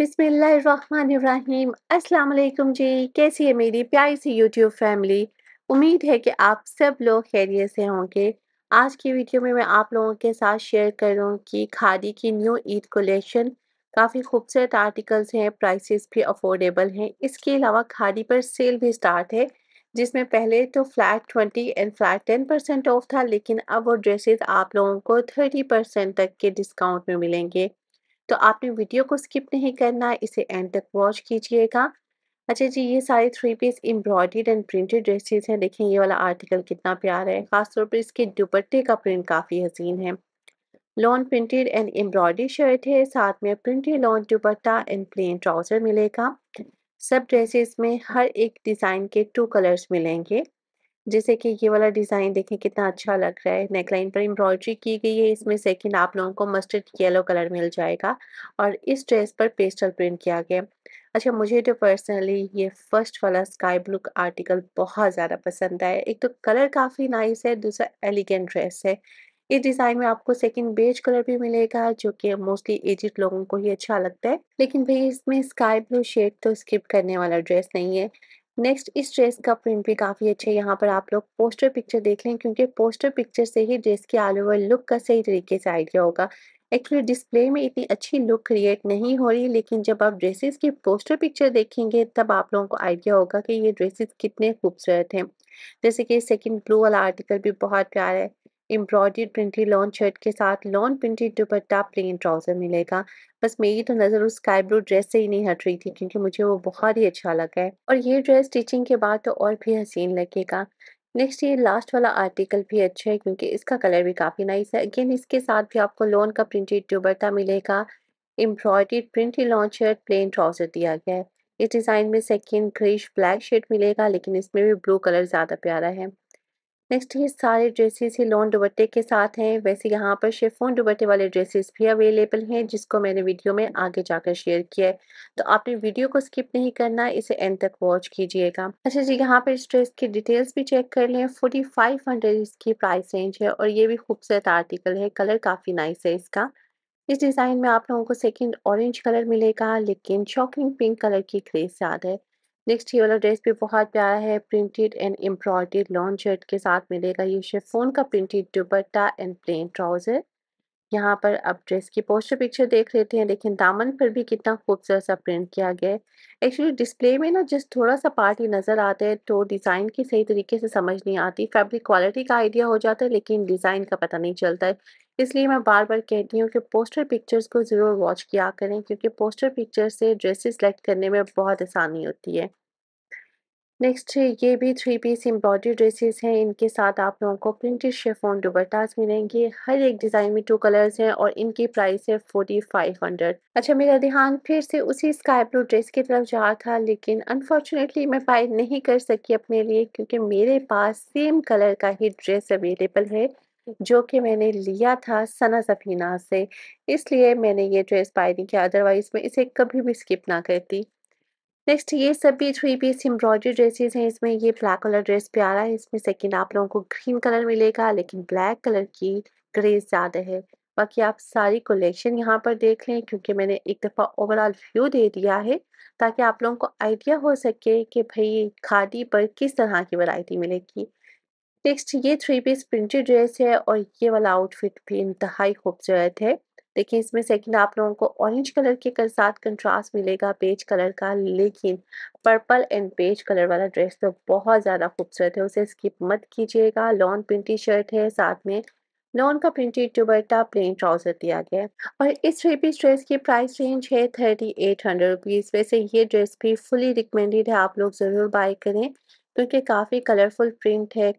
बिसमीम अस्सलाम जी कैसी है मेरी प्यारी सी यूट्यूब फैमिली उम्मीद है कि आप सब लोग खैरियत से होंगे आज की वीडियो में मैं आप लोगों के साथ शेयर करूँ कि खादी की न्यू ईद कलेक्शन काफ़ी खूबसूरत आर्टिकल्स हैं प्राइसेस भी अफोर्डेबल हैं इसके अलावा खादी पर सेल भी स्टार्ट है जिसमें पहले तो flat twenty and flat ten percent off था लेकिन अब वो ड्रेसेस आप लोगों को थर्टी परसेंट तक के डिस्काउंट में मिलेंगे तो आपने वीडियो को स्किप नहीं करना इसे एंड तक वॉच कीजिएगा अच्छा जी ये सारे three piece embroidered and printed dresses हैं देखें ये वाला आर्टिकल कितना प्यारा है खासतौर पर इसके दुपट्टे का प्रिंट काफ़ी हसीन है lawn printed and embroidery shirt है साथ में printed lawn dupatta and plain trouser मिलेगा सब ड्रेसेस में हर एक डिज़ाइन के टू कलर्स मिलेंगे जैसे कि ये वाला डिज़ाइन देखें कितना अच्छा लग रहा है नेकलाइन पर एम्ब्रॉयडरी की गई है इसमें सेकंड आप लोगों को मस्टर्ड येलो कलर मिल जाएगा और इस ड्रेस पर पेस्टल प्रिंट किया गया अच्छा मुझे तो पर्सनली ये फर्स्ट वाला स्काई ब्लू आर्टिकल बहुत ज़्यादा पसंद आया एक तो कलर काफ़ी नाइस है दूसरा एलिगेंट ड्रेस है इस डिज़ाइन में आपको सेकंड बेज कलर भी मिलेगा जो कि मोस्टली एजिड लोगों को ही अच्छा लगता है लेकिन भाई इसमें स्काई ब्लू शेड तो स्किप करने वाला ड्रेस नहीं है नेक्स्ट इस ड्रेस का प्रिंट भी काफ़ी अच्छा है यहाँ पर आप लोग पोस्टर पिक्चर देख लें क्योंकि पोस्टर पिक्चर से ही ड्रेस के ऑल ओवर लुक का सही तरीके से आइडिया होगा एक्चुअली डिस्प्ले में इतनी अच्छी लुक क्रिएट नहीं हो रही लेकिन जब आप ड्रेसेस की पोस्टर पिक्चर देखेंगे तब आप लोगों को आइडिया होगा कि ये ड्रेसेस कितने खूबसूरत हैं जैसे कि सेकंड ब्लू वाला आर्टिकल भी बहुत प्यारा है एम्ब्रॉयड प्रिंटी लॉन्ग शर्ट के साथ lawn printed dupatta plain trouser मिलेगा बस मेरी तो नज़र उस स्काई ब्लू ड्रेस से ही नहीं हट रही थी क्योंकि मुझे वो बहुत ही अच्छा लगा है और ये ड्रेस स्टिचिंग के बाद तो और भी हसीन लगेगा नेक्स्ट ये लास्ट वाला आर्टिकल भी अच्छा है क्योंकि इसका कलर भी काफ़ी नाइस है अगेन इसके साथ भी आपको लॉन का प्रिंटेड दुपट्टा मिलेगा embroidered printed lawn shirt plain trouser दिया गया है इस डिज़ाइन में सेकेंड ग्रेश ब्लैक शर्ट मिलेगा लेकिन इसमें भी ब्लू कलर ज़्यादा प्यारा है नेक्स्ट ये सारे ड्रेसेस ही लॉन्ग दुबट्टे के साथ हैं वैसे यहाँ पर शेफोन दुबट्टे वाले ड्रेसेस भी अवेलेबल हैं जिसको मैंने वीडियो में आगे जाकर शेयर किया है तो आपने वीडियो को स्किप नहीं करना इसे एंड तक वॉच कीजिएगा अच्छा जी यहाँ पर इस ड्रेस की डिटेल्स भी चेक कर लें फोर्टी फाइव हंड्रेड इसकी प्राइस रेंज है और ये भी खूबसूरत आर्टिकल है कलर काफ़ी नाइस है इसका इस डिज़ाइन में आप लोगों को सेकेंड ऑरेंज कलर मिलेगा लेकिन शॉकिंग पिंक कलर की क्रेज याद है नेक्स्ट ये वाला ड्रेस भी बहुत प्यारा है printed and embroidered long shirt के साथ मिलेगा ये शेफोन का printed dupatta and plain trouser यहाँ पर अब ड्रेस की पोस्टर पिक्चर देख लेते हैं लेकिन दामन पर भी कितना खूबसूरत सा प्रिंट किया गया है एक्चुअली डिस्प्ले में ना जिस थोड़ा सा पार्ट ही नज़र आता है तो डिज़ाइन की सही तरीके से समझ नहीं आती फैब्रिक क्वालिटी का आइडिया हो जाता है लेकिन डिज़ाइन का पता नहीं चलता है इसलिए मैं बार बार कहती हूँ कि पोस्टर पिक्चर्स को ज़रूर वॉच किया करें क्योंकि पोस्टर पिक्चर से ड्रेसेस सेलेक्ट करने में बहुत आसानी होती है नेक्स्ट ये भी थ्री पीस एम्ब्रॉयडरी ड्रेसेस हैं इनके साथ आप लोगों को प्रिंटेड शेफोन दुबट्टास मिलेंगे हर एक डिज़ाइन में टू कलर्स हैं और इनकी प्राइस है फोर्टी फाइव हंड्रेड अच्छा मेरा ध्यान फिर से उसी स्काई ब्लू ड्रेस की तरफ जा रहा था लेकिन अनफॉर्चुनेटली मैं बाय नहीं कर सकी अपने लिए क्योंकि मेरे पास सेम कलर का ही ड्रेस अवेलेबल है जो कि मैंने लिया था सना सफ़ीना से इसलिए मैंने ये ड्रेस बाय नहीं किया अदरवाइज़ मैं इसे कभी भी स्किप ना करती नेक्स्ट ये सभी थ्री पीस एम्ब्रॉयडरी ड्रेसेस हैं इसमें ये ब्लैक कलर ड्रेस प्यारा है इसमें सेकंड आप लोगों को ग्रीन कलर मिलेगा लेकिन ब्लैक कलर की ग्रेस ज़्यादा है बाकी आप सारी कलेक्शन यहाँ पर देख लें क्योंकि मैंने एक दफ़ा ओवरऑल व्यू दे दिया है ताकि आप लोगों को आइडिया हो सके कि भाई खादी पर किस तरह की वैरायटी मिलेगी नेक्स्ट ये थ्री पीस प्रिंटेड ड्रेस है और ये वाला आउटफिट भी इंतहाई खूबसूरत है देखिए इसमें सेकंड आप लोगों को ऑरेंज कलर के साथ कंट्रास्ट मिलेगा पेज कलर का लेकिन पर्पल एंड पेज कलर वाला ड्रेस तो बहुत ज़्यादा खूबसूरत है उसे स्किप मत कीजिएगा लॉन्ग प्रिंटी शर्ट है साथ में लॉन का प्रिंटेड दुबट्टा प्लेन ट्राउजर दिया गया है और इस थ्री पीस ड्रेस की प्राइस रेंज है थर्टी एट हंड्रेड रुपीज़ वैसे ये ड्रेस भी फुली रिकमेंडेड है आप लोग ज़रूर बाई करें क्योंकि काफ़ी कलरफुल प्रिंट है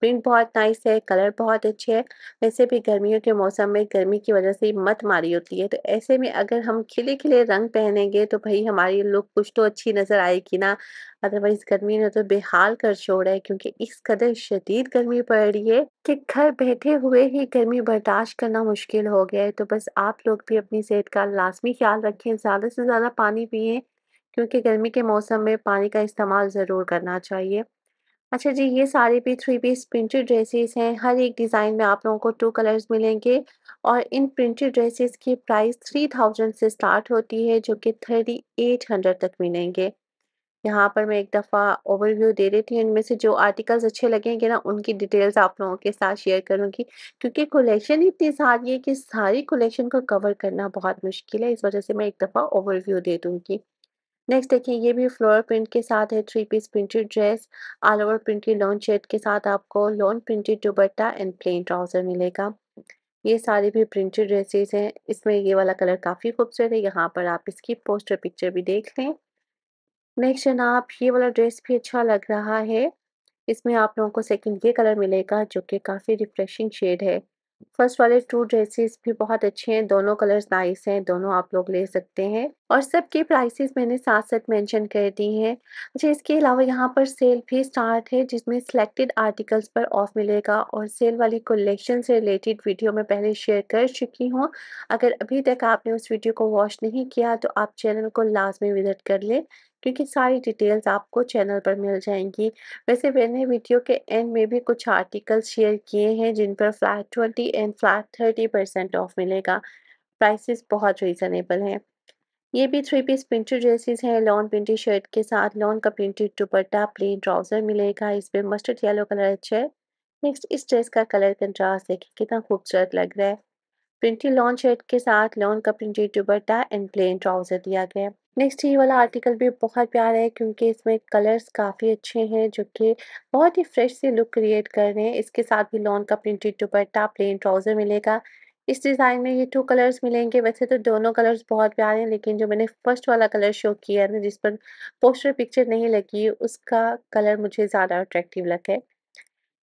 प्रिंट बहुत नाइस है कलर बहुत अच्छे है वैसे भी गर्मियों के मौसम में गर्मी की वजह से मत मारी होती है तो ऐसे में अगर हम खिले खिले रंग पहनेंगे तो भाई हमारी लुक कुछ तो अच्छी नज़र आएगी ना अदरवाइज गर्मी ने तो बेहाल कर छोड़ा है क्योंकि इस कदर शदीद गर्मी पड़ रही है कि घर बैठे हुए ही गर्मी बर्दाश्त करना मुश्किल हो गया है तो बस आप लोग भी अपनी सेहत का लाजमी ख्याल रखें ज़्यादा से ज़्यादा पानी पिए क्योंकि गर्मी के मौसम में पानी का इस्तेमाल ज़रूर करना चाहिए अच्छा जी ये सारे भी थ्री पीस प्रिंटेड ड्रेसेस हैं हर एक डिज़ाइन में आप लोगों को टू कलर्स मिलेंगे और इन प्रिंटेड ड्रेसेस की प्राइस थ्री थाउजेंड से स्टार्ट होती है जो कि थर्टी एट हंड्रेड तक मिलेंगे यहाँ पर मैं एक दफ़ा ओवरव्यू दे देती हूँ इनमें से जो आर्टिकल्स अच्छे लगेंगे ना उनकी डिटेल्स आप लोगों के साथ शेयर करूँगी क्योंकि कलेक्शन इतनी सारी है कि सारी कलेक्शन को कवर करना बहुत मुश्किल है इस वजह से मैं एक दफ़ा ओवरव्यू दे दूँगी नेक्स्ट देखिए ये भी फ्लोर प्रिंट के साथ है three piece printed dress all over print की लॉन्ग शेड के साथ आपको long printed dupatta and plain trouser मिलेगा ये सारी भी प्रिंटेड ड्रेसेस हैं इसमें ये वाला कलर काफ़ी खूबसूरत है यहाँ पर आप इसकी पोस्टर पिक्चर भी देख लें नेक्स्ट आप ये वाला ड्रेस भी अच्छा लग रहा है इसमें आप लोगों को सेकंड ये कलर मिलेगा जो कि काफ़ी रिफ्रेशिंग शेड है फर्स्ट वाले टू ड्रेसेस भी बहुत अच्छे हैं दोनों कलर्स नाइस हैं दोनों आप लोग ले सकते हैं और सबके प्राइसेस मैंने साथ साथ मेंशन कर दी हैं अच्छा इसके अलावा यहाँ पर सेल भी स्टार्ट है जिसमें सिलेक्टेड आर्टिकल्स पर ऑफ मिलेगा और सेल वाली कलेक्शन से रिलेटेड वीडियो मैं पहले शेयर कर चुकी हूँ अगर अभी तक आपने उस वीडियो को वॉश नहीं किया तो आप चैनल को लाजमी विजिट कर लें क्योंकि सारी डिटेल्स आपको चैनल पर मिल जाएंगी वैसे मैंने वीडियो के एंड में भी कुछ आर्टिकल शेयर किए हैं जिन पर flat twenty and flat thirty percent off मिलेगा प्राइसेस बहुत रीज़नेबल हैं ये भी थ्री पीस प्रिंटेड ड्रेसेस हैं लॉन प्रिंटेड शर्ट के साथ लॉन का प्रिंटेड दुपट्टा प्लेन ट्राउज़र मिलेगा इस पर मस्टर्ड येलो कलर अच्छा है नेक्स्ट इस ड्रेस का कलर कंट्रास्ट देखिए कितना खूबसूरत लग रहा है प्रिंटी लॉन शर्ट के साथ लॉन का printed dupatta and plain trouser दिया गया नेक्स्ट ये वाला आर्टिकल भी बहुत प्यारा है क्योंकि इसमें कलर्स काफ़ी अच्छे हैं जो कि बहुत ही फ्रेश से लुक क्रिएट कर रहे हैं इसके साथ भी लॉन का प्रिंटेड दुपट्टा प्लेन ट्राउज़र मिलेगा इस डिज़ाइन में ये टू कलर्स मिलेंगे वैसे तो दोनों कलर्स बहुत प्यारे हैं लेकिन जो मैंने फर्स्ट वाला कलर शो किया है जिस पर पोस्टर पिक्चर नहीं लगी उसका कलर मुझे ज़्यादा अट्रैक्टिव लगे है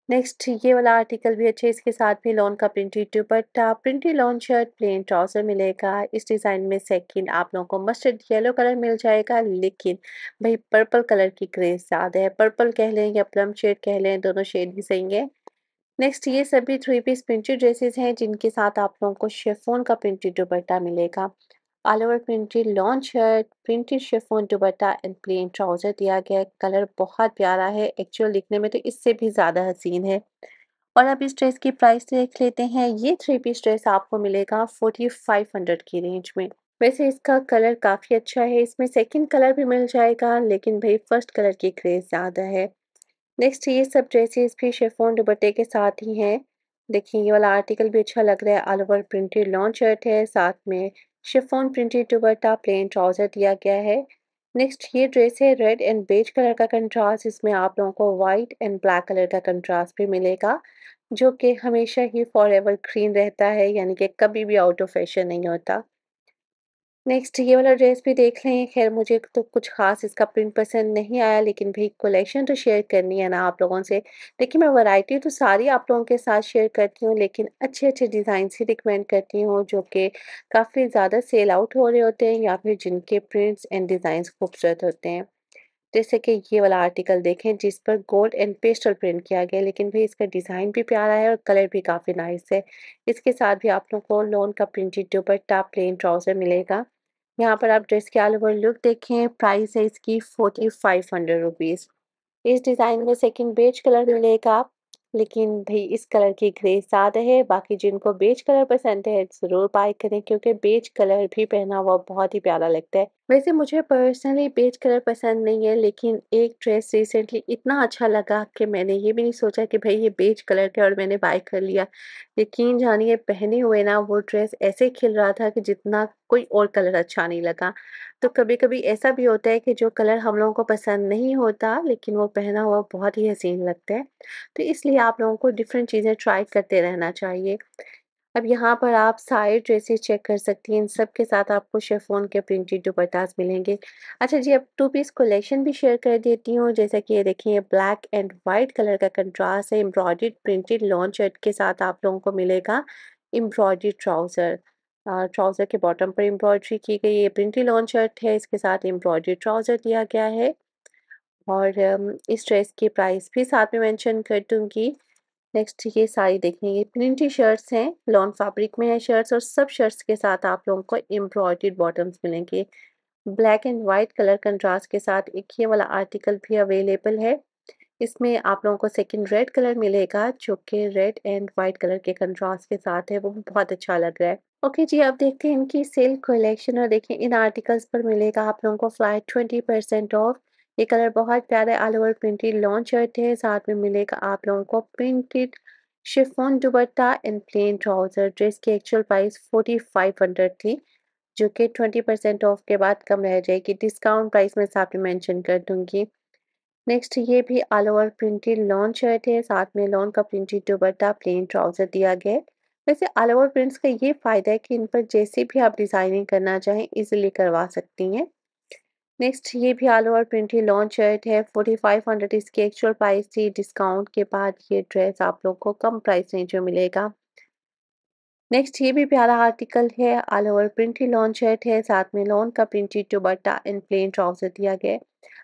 नेक्स्ट ये वाला आर्टिकल भी अच्छे इसके साथ भी लॉन का printed dupatta printed lawn shirt plain trouser मिलेगा इस डिज़ाइन में सेकंड आप लोगों को मस्टर्ड येलो कलर मिल जाएगा लेकिन भाई पर्पल कलर की क्रेज ज़्यादा है पर्पल कह लें या प्लम शेड कह लें दोनों शेड भी सही है नेक्स्ट ये सभी थ्री पीस प्रिंटेड ड्रेसेस हैं जिनके साथ आप लोगों को शेफोन का प्रिंटेड दुपट्टा मिलेगा all over printed long shirt printed chiffon dupatta and plain trouser दिया गया है कलर बहुत प्यारा है एक्चुअल दिखने में तो इससे भी ज़्यादा हसीन है और अब इस ड्रेस की प्राइस देख लेते हैं ये थ्री पीस ड्रेस आपको मिलेगा फोर्टी फाइव हंड्रेड की रेंज में वैसे इसका कलर काफ़ी अच्छा है इसमें सेकेंड कलर भी मिल जाएगा लेकिन भाई फर्स्ट कलर की क्रेज़ ज़्यादा है नेक्स्ट ये सब ड्रेसेस भी शेफोन दुबट्टे के साथ ही हैं देखिए ये वाला आर्टिकल भी अच्छा लग रहा है all over printed lawn shirt है साथ में chiffon printed dupatta plain trouser दिया गया है नेक्स्ट ये ड्रेस है रेड एंड बेज कलर का कंट्रास्ट इसमें आप लोगों को वाइट एंड ब्लैक कलर का कंट्रास्ट भी मिलेगा जो कि हमेशा ही फॉर ग्रीन रहता है यानी कि कभी भी आउट ऑफ फैशन नहीं होता नेक्स्ट ये वाला ड्रेस भी देख लें खैर मुझे तो कुछ खास इसका प्रिंट पसंद नहीं आया लेकिन भाई कलेक्शन तो शेयर करनी है ना आप लोगों से देखिए मैं वैरायटी तो सारी आप लोगों के साथ शेयर करती हूँ लेकिन अच्छे अच्छे डिज़ाइन ही रिकमेंड करती हूँ जो कि काफ़ी ज़्यादा सेल आउट हो रहे होते हैं या फिर जिनके प्रिंट्स एंड डिज़ाइंस खूबसूरत होते हैं जैसे कि ये वाला आर्टिकल देखें जिस पर गोल्ड एंड पेस्टल प्रिंट किया गया लेकिन भाई इसका डिज़ाइन भी प्यारा है और कलर भी काफ़ी नाइस है इसके साथ भी आप लोगों को लोन का प्रिंटेड टाप प्लेन ट्राउज़र मिलेगा यहाँ पर आप ड्रेस के ऑल ओवर लुक देखें प्राइस है इसकी फोर्टी फाइव हंड्रेड रुपीज़ इस डिज़ाइन में सेकंड बेज कलर मिलेगा लेकिन भाई इस कलर की ग्रे ज़्यादा है बाकी जिनको बेज कलर पसंद है ज़रूर बाई करें क्योंकि बेज कलर भी पहना हुआ बहुत ही प्यारा लगता है वैसे मुझे पर्सनली बेज कलर पसंद नहीं है लेकिन एक ड्रेस रिसेंटली इतना अच्छा लगा कि मैंने ये भी नहीं सोचा कि भाई ये बेज कलर का और मैंने बाय कर लिया यकीन जानिए पहने हुए ना वो ड्रेस ऐसे खिल रहा था कि जितना कोई और कलर अच्छा नहीं लगा तो कभी कभी ऐसा भी होता है कि जो कलर हम लोगों को पसंद नहीं होता लेकिन वो पहना हुआ बहुत ही हसीन लगता है तो इसलिए आप लोगों को डिफरेंट चीज़ें ट्राई करते रहना चाहिए अब यहाँ पर आप सारे ड्रेसेस चेक कर सकती हैं इन सब के साथ आपको शेफोन के प्रिंटेड दुपट्टास मिलेंगे अच्छा जी अब टू पीस कलेक्शन भी शेयर कर देती हूँ जैसा कि ये देखिए ब्लैक एंड वाइट कलर का कंट्रास्ट है एम्ब्रॉयड प्रिंटेड लॉन्च शर्ट के साथ आप लोगों को मिलेगा एम्ब्रॉयड ट्राउज़र ट्राउज़र के बॉटम पर एम्ब्रॉयड्री की गई है प्रिंटेड लॉन्च शर्ट है इसके साथ एम्ब्रॉयड ट्राउज़र दिया गया है और इस ड्रेस की प्राइस भी साथ में मेंशन कर दूंगी नेक्स्ट ये सारी देखने ये प्रिंटी शर्ट्स हैं लॉन फैब्रिक में है शर्ट्स और सब शर्ट्स के साथ आप लोगों को एम्ब्रॉयड बॉटम्स मिलेंगे black and white colour contrast के साथ एक ये वाला आर्टिकल भी अवेलेबल है इसमें आप लोगों को सेकंड रेड कलर मिलेगा जो कि रेड एंड वाइट कलर के कंट्रास्ट के साथ है वो भी बहुत अच्छा लग रहा है ओके okay, जी अब देखते हैं इनकी सेल कलेक्शन और देखिए इन आर्टिकल्स पर मिलेगा आप लोगों को फ्लाइट ट्वेंटी परसेंट ऑफ ये कलर बहुत प्यारा है all over printed lawn shirt है साथ में मिलेगा आप लोगों को printed chiffon dupatta and plain trouser dress की actual price forty five hundred थी जो कि ट्वेंटी परसेंट ऑफ के बाद कम रह जाएगी डिस्काउंट प्राइस में साथ में मेंशन कर दूंगी नेक्स्ट ये भी all over printed lawn shirt है साथ में लॉन का प्रिंटेड दुबट्टा प्लेन ट्राउजर दिया गया है वैसे ऑल ओवर प्रिंट्स का ये फ़ायदा है कि इन पर जैसे भी आप डिज़ाइनिंग करना चाहें इजिली करवा सकती हैं नेक्स्ट ये भी all over printed long shirt है फोर्टी फाइव हंड्रेड इसकी एक्चुअल प्राइस थी डिस्काउंट के बाद ये ड्रेस आप लोग को कम प्राइस रेंज में मिलेगा नेक्स्ट ये भी प्यारा आर्टिकल है all over printed long shirt है साथ में लॉन का printed dupatta and plain trouser दिया गया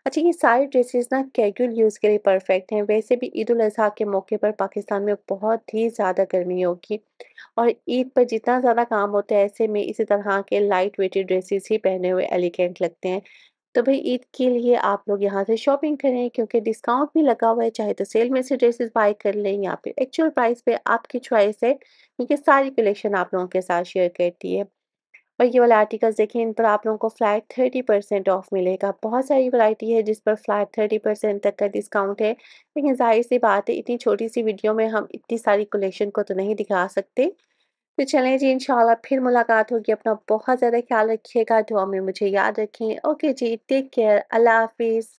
अच्छा ये सारे ड्रेसेस ना कैजुअल यूज़ के लिए परफेक्ट हैं वैसे भी ईद उल अजहा के मौके पर पाकिस्तान में बहुत ही ज़्यादा गर्मी होगी और ईद पर जितना ज़्यादा काम होता है ऐसे में इसी तरह के लाइट वेटेड ड्रेसेस ही पहने हुए एलिगेंट लगते हैं तो भाई ईद के लिए आप लोग यहाँ से शॉपिंग करें क्योंकि डिस्काउंट भी लगा हुआ है चाहे तो सेल में से ड्रेसेस बाय कर लें या फिर एक्चुअल प्राइस पे आपकी चॉइस है क्योंकि सारी कलेक्शन आप लोगों के साथ शेयर करती है और ये वाले आर्टिकल्स देखें इन पर आप लोगों को फ्लैट थर्टी परसेंट ऑफ मिलेगा बहुत सारी वैरायटी है जिस पर फ्लैट थर्टी परसेंट तक का डिस्काउंट है लेकिन जाहिर सी बात है इतनी छोटी सी वीडियो में हम इतनी सारी कलेक्शन को तो नहीं दिखा सकते तो चलें जी इंशाल्लाह फिर मुलाकात होगी अपना बहुत ज़्यादा ख्याल रखिएगा दुआ में मुझे याद रखें ओके जी टेक केयर अल्लाह हाफिज़